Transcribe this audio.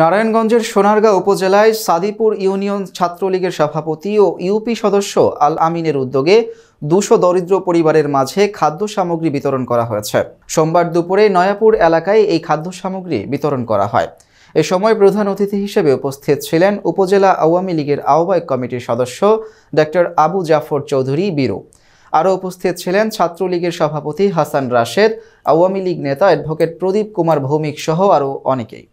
নারায়ণগঞ্জের সোনারগাঁ উপজেলায় সাদিপুর ইউনিয়ন ছাত্রলীগের সভাপতি ও ইউপি সদস্য আল আমিনের উদ্যোগে দুশো দরিদ্র পরিবারের মাঝে খাদ্য সামগ্রী বিতরণ করা হয়েছে সোমবার দুপুরে নয়াপুর এলাকায় এই খাদ্য সামগ্রী বিতরণ করা হয় এ সময় প্রধান অতিথি হিসেবে উপস্থিত ছিলেন উপজেলা আওয়ামী লীগের আহ্বায়ক কমিটির সদস্য ডক্টর আবু জাফর চৌধুরী বীরু আরও উপস্থিত ছিলেন ছাত্রলীগের সভাপতি হাসান রাশেদ আওয়ামী লীগ নেতা অ্যাডভোকেট প্রদীপ কুমার ভৌমিক সহ আরও অনেকেই